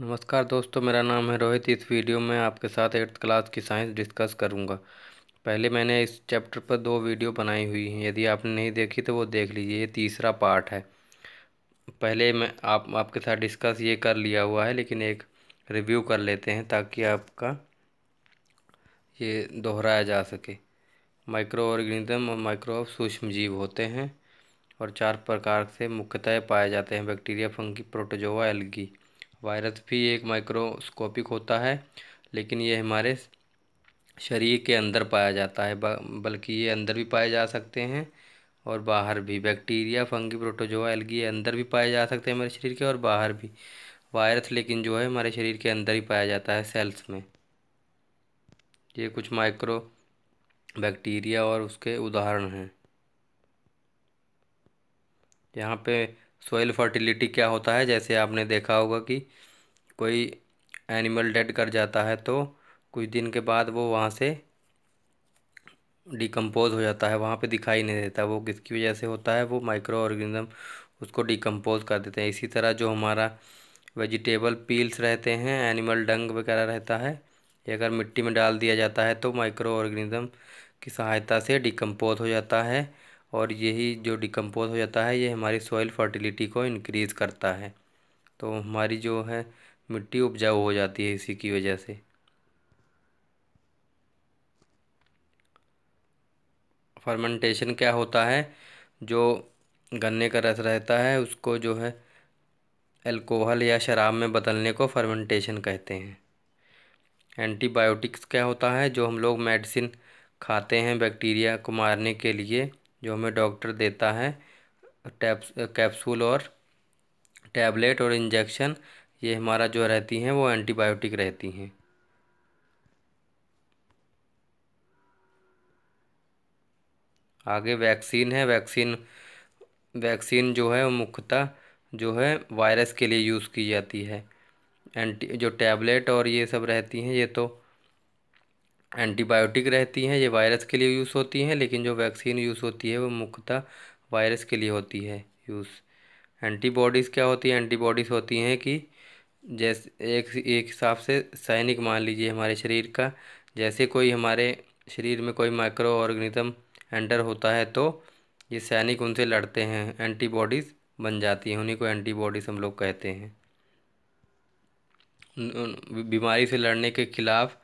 नमस्कार दोस्तों मेरा नाम है रोहित इस वीडियो में आपके साथ एट्थ क्लास की साइंस डिस्कस करूंगा पहले मैंने इस चैप्टर पर दो वीडियो बनाई हुई हैं यदि आपने नहीं देखी तो वो देख लीजिए ये तीसरा पार्ट है पहले मैं आप आपके साथ डिस्कस ये कर लिया हुआ है लेकिन एक रिव्यू कर लेते हैं ताकि आपका ये दोहराया जा सके माइक्रो ऑर्गेनिज्म और माइक्रो सूक्ष्म जीव होते हैं और चार प्रकार से मुख्यतः पाए जाते हैं bacteria fungi protozoa algae virus भी एक माइक्रोस्कोपिक होता है लेकिन ये हमारे शरीर के अंदर पाया जाता है बल्कि ये अंदर भी पाए जा सकते हैं और बाहर भी बैक्टीरिया फंगी प्रोटोजोआ एल्गी अंदर भी पाए जा सकते हैं हमारे शरीर के और बाहर भी वायरस लेकिन जो है हमारे शरीर के अंदर ही पाया जाता है सेल्स में ये कुछ माइक्रो बैक्टीरिया और उसके उदाहरण हैं यहाँ पे सोइल फर्टिलिटी क्या होता है जैसे आपने देखा होगा कि कोई एनिमल डेड कर जाता है तो कुछ दिन के बाद वो वहाँ से डिकम्पोज हो जाता है वहाँ पे दिखाई नहीं देता वो किसकी वजह से होता है वो माइक्रो ऑर्गेनिज्म उसको डिकम्पोज कर देते हैं इसी तरह जो हमारा वेजिटेबल पील्स रहते हैं एनिमल डंग वगैरह रहता है ये अगर मिट्टी में डाल दिया जाता है तो माइक्रो ऑर्गेनिज़म की सहायता से डिकम्पोज हो जाता है और यही जो डिकम्पोज हो जाता है ये हमारी सॉइल फर्टिलिटी को इनक्रीज़ करता है तो हमारी जो है मिट्टी उपजाऊ हो जाती है इसी की वजह से फर्मेंटेशन क्या होता है जो गन्ने का रस रहता है उसको जो है एल्कोहल या शराब में बदलने को फर्मेंटेशन कहते हैं एंटीबायोटिक्स क्या होता है जो हम लोग मेडिसिन खाते हैं बैक्टीरिया को मारने के लिए जो हमें डॉक्टर देता है टैप्स कैप्सूल और टैबलेट और इंजेक्शन ये हमारा जो रहती हैं वो एंटीबायोटिक रहती हैं आगे वैक्सीन है वैक्सीन वैक्सीन जो है वो मुख्यतः जो है वायरस के लिए यूज़ की जाती है एंटी जो टैबलेट और ये सब रहती हैं ये तो एंटीबायोटिक रहती हैं ये वायरस के लिए यूज़ होती हैं लेकिन जो वैक्सीन यूज़ होती है वो मुख्यतः वायरस के लिए होती है यूज़ एंटीबॉडीज़ क्या होती है एंटीबॉडीज़ होती हैं कि जैसे एक एक हिसाब से सैनिक मान लीजिए हमारे शरीर का जैसे कोई हमारे शरीर में कोई माइक्रो ऑर्गेनिज्म एंटर होता है तो ये सैनिक उनसे लड़ते हैं एंटीबॉडीज़ बन जाती हैं उन्हीं को एंटीबॉडीज़ हम लोग कहते हैं बीमारी से लड़ने के ख़िलाफ़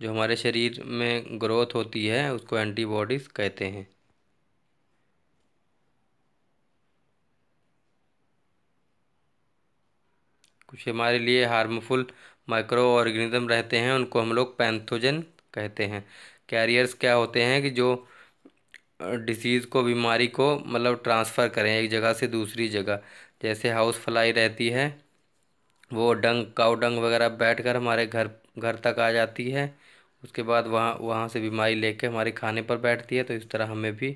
जो हमारे शरीर में ग्रोथ होती है उसको एंटीबॉडीज़ कहते हैं कुछ हमारे लिए हार्मफुल माइक्रो ऑर्गेनिज्म रहते हैं उनको हम लोग पैंथोजन कहते हैं कैरियर्स क्या होते हैं कि जो डिसीज़ को बीमारी को मतलब ट्रांसफ़र करें एक जगह से दूसरी जगह जैसे हाउस फ्लाई रहती है वो डंग काउ डंग वगैरह बैठ कर हमारे घर घर तक आ जाती है उसके बाद वहाँ वहाँ से बीमारी लेके हमारे खाने पर बैठती है तो इस तरह हमें भी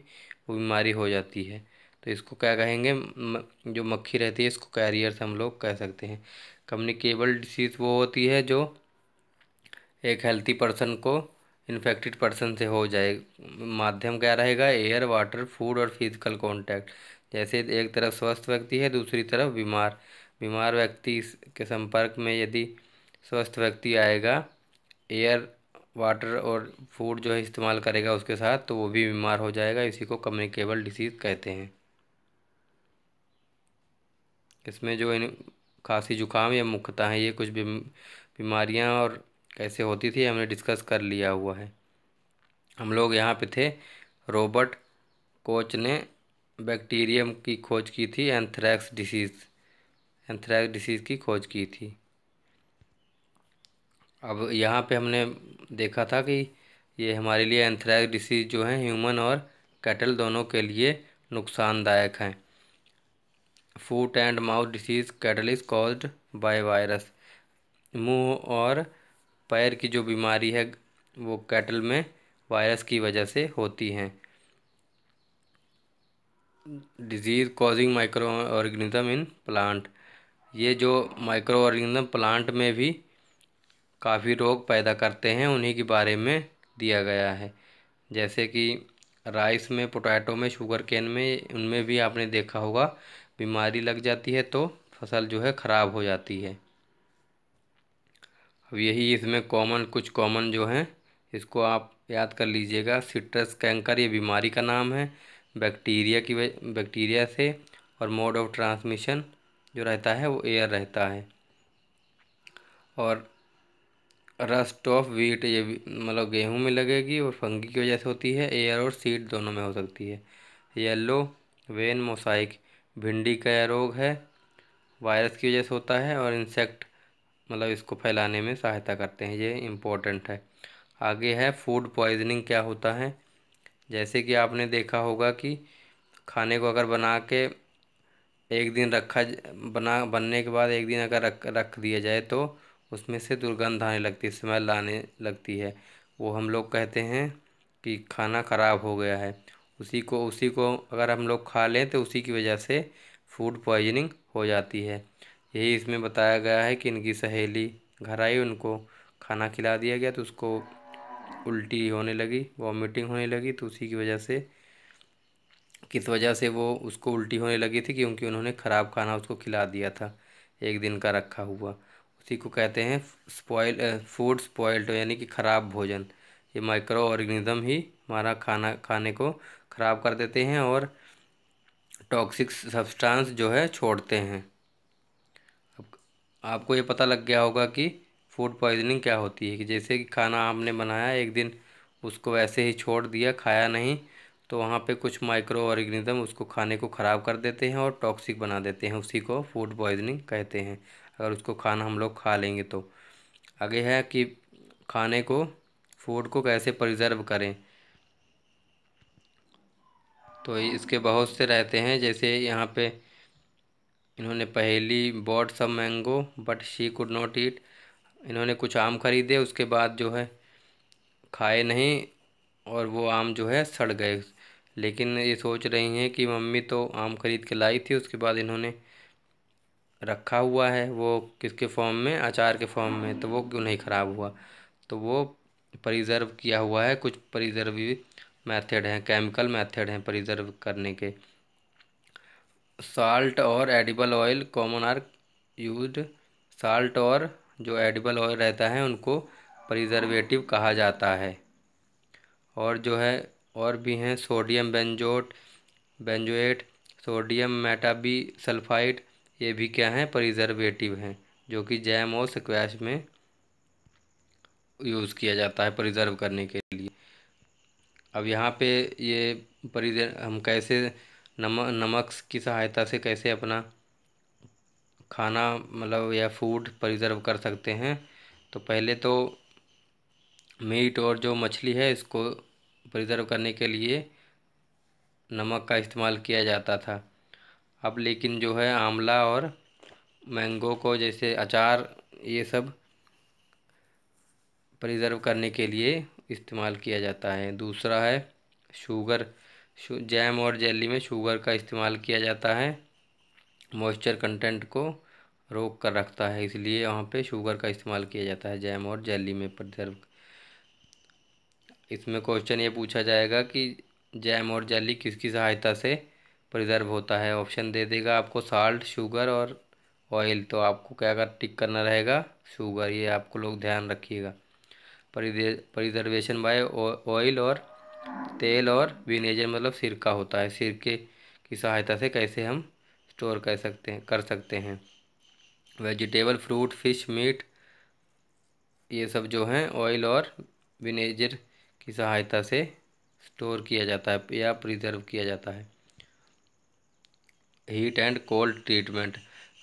वो बीमारी हो जाती है तो इसको क्या कहेंगे जो मक्खी रहती है इसको कैरियर से हम लोग कह सकते हैं कम्युनिकेबल डिसीज़ वो होती है जो एक हेल्थी पर्सन को इन्फेक्टेड पर्सन से हो जाए माध्यम क्या रहेगा एयर वाटर फूड और फिजिकल कॉन्टैक्ट जैसे एक तरफ स्वस्थ व्यक्ति है दूसरी तरफ बीमार बीमार व्यक्ति के संपर्क में यदि स्वस्थ व्यक्ति आएगा एयर वाटर और फूड जो है इस्तेमाल करेगा उसके साथ तो वो भी बीमार हो जाएगा इसी को कम्युनिकेबल डिसीज़ कहते हैं इसमें जो इन खांसी जुकाम या मुख्यता है ये कुछ बीमारियां और कैसे होती थी हमने डिस्कस कर लिया हुआ है हम लोग यहाँ पे थे रॉबर्ट कोच ने बैक्टीरियम की खोज की थी एंथ्रैक्स डिसीज़ एंथ्रैक्स डिसीज़ की खोज की थी अब यहाँ पे हमने देखा था कि ये हमारे लिए एंथ्रैक्स डिसीज़ जो है ह्यूमन और कैटल दोनों के लिए नुकसानदायक हैं foot and mouth disease cattle is caused by virus मुंह और पैर की जो बीमारी है वो कैटल में वायरस की वजह से होती हैं disease causing micro organism in plant ये जो माइक्रो ऑर्गेनिज़म प्लांट में भी काफ़ी रोग पैदा करते हैं उन्हीं के बारे में दिया गया है जैसे कि राइस में पोटैटो में शुगर कैन में उनमें भी आपने देखा होगा बीमारी लग जाती है तो फसल जो है ख़राब हो जाती है अब यही इसमें कॉमन कुछ कॉमन जो हैं इसको आप याद कर लीजिएगा सिट्रस कैंकर ये बीमारी का नाम है बैक्टीरिया की बैक्टीरिया से और मोड ऑफ ट्रांसमिशन जो रहता है वो एयर रहता है और रस्ट ऑफ वीट ये मतलब गेहूं में लगेगी और फंगी की वजह से होती है एयर और सीड दोनों में हो सकती है येलो वेन मोसाइक भिंडी का रोग है वायरस की वजह से होता है और इंसेक्ट मतलब इसको फैलाने में सहायता करते हैं ये इम्पोर्टेंट है आगे है फूड पॉइजनिंग क्या होता है जैसे कि आपने देखा होगा कि खाने को अगर बना के एक दिन रखा बना बनने के बाद एक दिन अगर रख रख दिया जाए तो उसमें से दुर्गंध आने लगती है स्मेल आने लगती है वो हम लोग कहते हैं कि खाना ख़राब हो गया है उसी को उसी को अगर हम लोग खा लें तो उसी की वजह से फूड पॉइजनिंग हो जाती है यही इसमें बताया गया है कि इनकी सहेली घर आई उनको खाना खिला दिया गया तो उसको उल्टी होने लगी वॉमिटिंग होने लगी तो उसी की वजह से किस वजह से वो उसको उल्टी होने लगी थी क्योंकि उन्होंने ख़राब खाना उसको खिला दिया था एक दिन का रखा हुआ उसी को कहते हैं स्पॉइल फूड स्पॉइल्ड यानी कि ख़राब भोजन ये माइक्रो ऑर्गेनिज़म ही हमारा खाना खाने को ख़राब कर देते हैं और टॉक्सिक सब्सटेंस जो है छोड़ते हैं आपको ये पता लग गया होगा कि फूड पॉइजनिंग क्या होती है कि जैसे कि खाना आपने बनाया एक दिन उसको वैसे ही छोड़ दिया खाया नहीं तो वहाँ पे कुछ माइक्रो ऑर्गेनिज़म उसको खाने को ख़राब कर देते हैं और टॉक्सिक बना देते हैं उसी को फूड पॉइजनिंग कहते हैं अगर उसको खाना हम लोग खा लेंगे तो आगे है कि खाने को फूड को कैसे प्रिजर्व करें तो इसके बहुत से रहते हैं जैसे यहाँ पे इन्होंने पहली bought some mango but she could not eat इन्होंने कुछ आम खरीदे उसके बाद जो है खाए नहीं और वो आम जो है सड़ गए लेकिन ये सोच रही हैं कि मम्मी तो आम खरीद के लाई थी उसके बाद इन्होंने रखा हुआ है वो किसके फॉर्म में अचार के फॉर्म में तो वो क्यों नहीं ख़राब हुआ तो वो प्रिजर्व किया हुआ है कुछ प्रिजर्व मेथड हैं केमिकल मेथड हैं प्रिजर्व करने के साल्ट और edible oil common are use salt और जो एडिबल ऑयल रहता है उनको प्रिजर्वेटिव कहा जाता है और जो है और भी हैं sodium benzoate benzoate sodium metabisulphide ये भी क्या हैं प्रिजर्वेटिव हैं जो कि जैम और स्क्वैश में यूज़ किया जाता है प्रिजर्व करने के लिए अब यहाँ पे ये परिजर हम कैसे नमक नमक की सहायता से कैसे अपना खाना मतलब या फूड प्रिजर्व कर सकते हैं तो पहले तो मीट और जो मछली है इसको प्रिजर्व करने के लिए नमक का इस्तेमाल किया जाता था अब लेकिन जो है आंवला और मैंगो को जैसे अचार ये सब प्रिजर्व करने के लिए इस्तेमाल किया जाता है दूसरा है शुगर शु, जैम और जेली में शुगर का इस्तेमाल किया जाता है मॉइस्चर कंटेंट को रोक कर रखता है इसलिए वहाँ पे शुगर का इस्तेमाल किया जाता है जैम और जेली में प्रिजर्व इसमें क्वेश्चन ये पूछा जाएगा कि जैम और जेली किसकी सहायता से प्रिजर्व होता है ऑप्शन दे देगा आपको साल्ट शुगर और ऑयल तो आपको क्या कर टिक करना रहेगा शुगर ये आपको लोग ध्यान रखिएगा प्रिजर्वेशन बाय ऑयल और तेल और विनेजर मतलब सिरका होता है सिरके की सहायता से कैसे हम स्टोर कर सकते हैं कर सकते हैं वेजिटेबल फ्रूट फिश मीट ये सब जो हैं ऑयल और विनेजर की सहायता से स्टोर किया जाता है या प्रिजर्व किया जाता है हीट एंड कोल्ड ट्रीटमेंट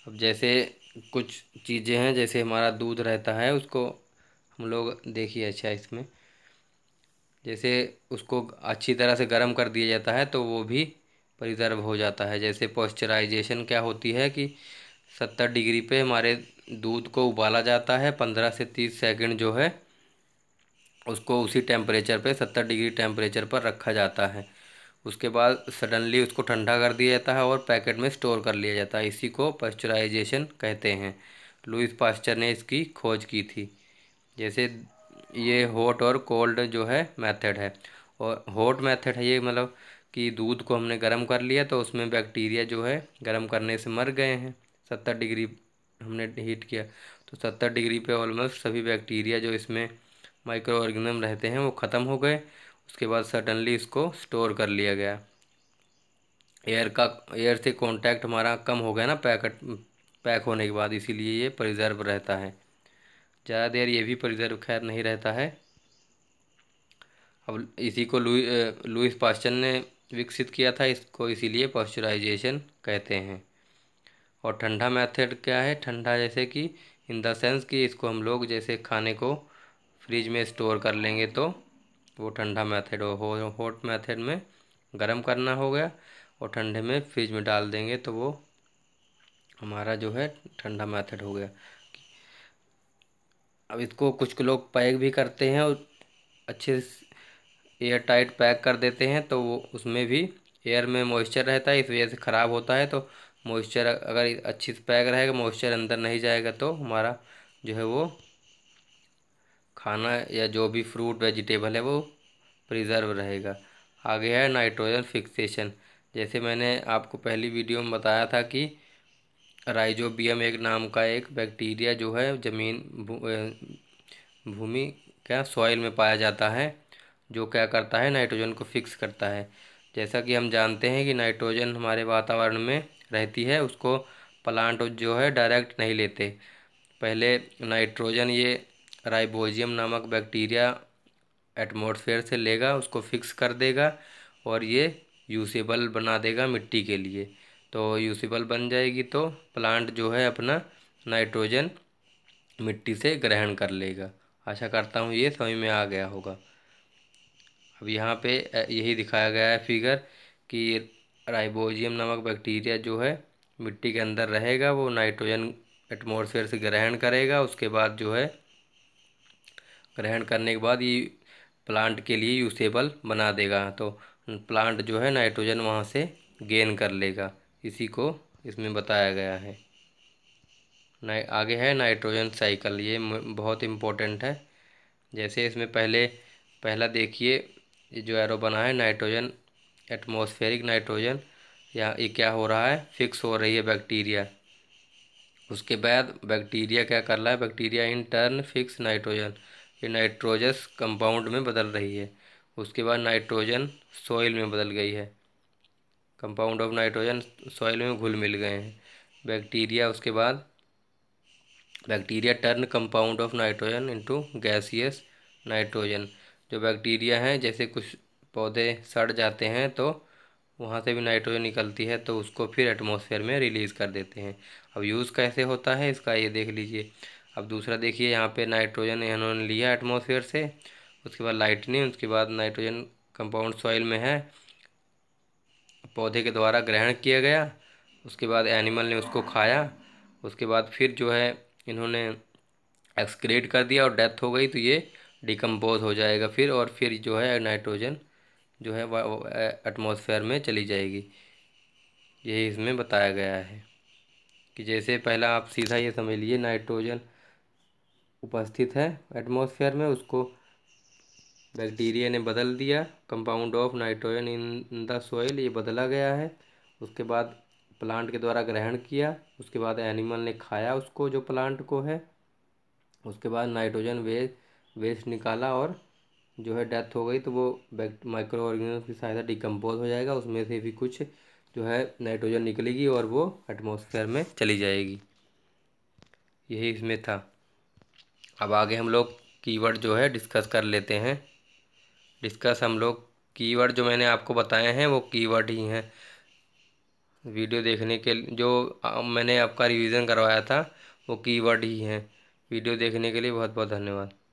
अब जैसे कुछ चीज़ें हैं जैसे हमारा दूध रहता है उसको हम लोग देखिए अच्छा इसमें जैसे उसको अच्छी तरह से गर्म कर दिया जाता है तो वो भी प्रिजर्व हो जाता है जैसे पॉइस्चराइजेशन क्या होती है कि सत्तर डिग्री पे हमारे दूध को उबाला जाता है पंद्रह से तीस सेकंड जो है उसको उसी टेम्परेचर पे सत्तर डिग्री टेम्परेचर पर रखा जाता है उसके बाद सडनली उसको ठंडा कर दिया जाता है और पैकेट में स्टोर कर लिया जाता है इसी को पास्चराइजेशन कहते हैं लुइस पास्चर ने इसकी खोज की थी जैसे ये हॉट और कोल्ड जो है मेथड है और हॉट मेथड है ये मतलब कि दूध को हमने गर्म कर लिया तो उसमें बैक्टीरिया जो है गर्म करने से मर गए हैं सत्तर डिग्री हमने हीट किया तो सत्तर डिग्री पे ऑलमोस्ट सभी बैक्टीरिया जो इसमें माइक्रो ऑर्गेनिज्म रहते हैं वो ख़त्म हो गए उसके बाद सडनली इसको स्टोर कर लिया गया एयर का एयर से कांटेक्ट हमारा कम हो गया ना पैकेट पैक होने के बाद इसीलिए ये प्रिजर्व रहता है ज़्यादा देर ये भी प्रिजर्व खैर नहीं रहता है अब इसी को लुई लुइस पास्चन ने विकसित किया था इसको इसीलिए पॉस्चराइजेशन कहते हैं और ठंडा मेथड क्या है ठंडा जैसे कि इन देंस कि इसको हम लोग जैसे खाने को फ्रिज में स्टोर कर लेंगे तो वो ठंडा मेथड हो हॉट मेथड में गर्म करना हो गया और ठंडे में फ्रिज में डाल देंगे तो वो हमारा जो है ठंडा मेथड हो गया अब इसको कुछ लोग पैक भी करते हैं और अच्छे एयर टाइट पैक कर देते हैं तो वो उसमें भी एयर में मॉइस्चर रहता है इस वजह से ख़राब होता है तो मॉइस्चर अगर अच्छे से पैक रहेगा मॉइस्चर अंदर नहीं जाएगा तो हमारा जो है वो खाना या जो भी फ्रूट वेजिटेबल है वो प्रिजर्व रहेगा आगे है नाइट्रोजन फिक्सेशन जैसे मैंने आपको पहली वीडियो में बताया था कि राइजोबियम एक नाम का एक बैक्टीरिया जो है ज़मीन भूमि क्या सॉइल में पाया जाता है जो क्या करता है नाइट्रोजन को फिक्स करता है जैसा कि हम जानते हैं कि नाइट्रोजन हमारे वातावरण में रहती है उसको प्लांट जो है डायरेक्ट नहीं लेते पहले नाइट्रोजन ये राइबोजियम नामक बैक्टीरिया एटमोसफेयर से लेगा उसको फिक्स कर देगा और ये यूसेबल बना देगा मिट्टी के लिए तो यूसेबल बन जाएगी तो प्लांट जो है अपना नाइट्रोजन मिट्टी से ग्रहण कर लेगा आशा करता हूँ ये समय में आ गया होगा अब यहाँ पे यही दिखाया गया है फिगर कि राइबोजियम नामक बैक्टीरिया जो है मिट्टी के अंदर रहेगा वो नाइट्रोजन एटमोसफेयर से ग्रहण करेगा उसके बाद जो है ग्रहण करने के बाद ये प्लांट के लिए यूसेबल बना देगा तो प्लांट जो है नाइट्रोजन वहाँ से गेन कर लेगा इसी को इसमें बताया गया है ना आगे है नाइट्रोजन साइकिल ये बहुत इम्पोर्टेंट है जैसे इसमें पहले पहला देखिए जो एरो बना है नाइट्रोजन एटमॉस्फेरिक नाइट्रोजन या ये क्या हो रहा है फिक्स हो रही है बैक्टीरिया उसके बाद बैक्टीरिया क्या कर रहा है bacteria in turn fix nitrogen ये नाइट्रोजस कंपाउंड में बदल रही है उसके बाद नाइट्रोजन सॉइल में बदल गई है कंपाउंड ऑफ नाइट्रोजन सॉइल में घुल मिल गए हैं बैक्टीरिया उसके बाद bacteria turn compound of nitrogen into gaseous nitrogen जो बैक्टीरिया हैं जैसे कुछ पौधे सड़ जाते हैं तो वहाँ से भी नाइट्रोजन निकलती है तो उसको फिर एटमॉस्फेयर में रिलीज़ कर देते हैं अब यूज़ कैसे होता है इसका ये देख लीजिए अब दूसरा देखिए यहाँ पे नाइट्रोजन इन्होंने लिया एटमॉस्फेयर से उसके बाद लाइटनिंग उसके बाद नाइट्रोजन कंपाउंड सॉइल में है पौधे के द्वारा ग्रहण किया गया उसके बाद एनिमल ने उसको खाया उसके बाद फिर जो है इन्होंने एक्सक्रेट कर दिया और डेथ हो गई तो ये डिकम्पोज हो जाएगा फिर और फिर जो है नाइट्रोजन जो है एटमॉस्फेयर में चली जाएगी यही इसमें बताया गया है कि जैसे पहला आप सीधा ये समझ लीजिए नाइट्रोजन उपस्थित है एटमॉस्फेयर में उसको बैक्टीरिया ने बदल दिया compound of nitrogen in the soil ये बदला गया है उसके बाद प्लांट के द्वारा ग्रहण किया उसके बाद एनिमल ने खाया उसको जो प्लांट को है उसके बाद नाइट्रोजन वे वेस्ट निकाला और जो है डेथ हो गई तो वो माइक्रो ऑर्गेनिज्म की सहायता डिकम्पोज हो जाएगा उसमें से भी कुछ जो है नाइट्रोजन निकलेगी और वो एटमॉस्फेयर में चली जाएगी यही इसमें था अब आगे हम लोग कीवर्ड जो है डिस्कस कर लेते हैं डिस्कस हम लोग कीवर्ड जो मैंने आपको बताए हैं वो कीवर्ड ही हैं वीडियो देखने के जो मैंने आपका रिवीजन करवाया था वो कीवर्ड ही हैं वीडियो देखने के लिए बहुत बहुत धन्यवाद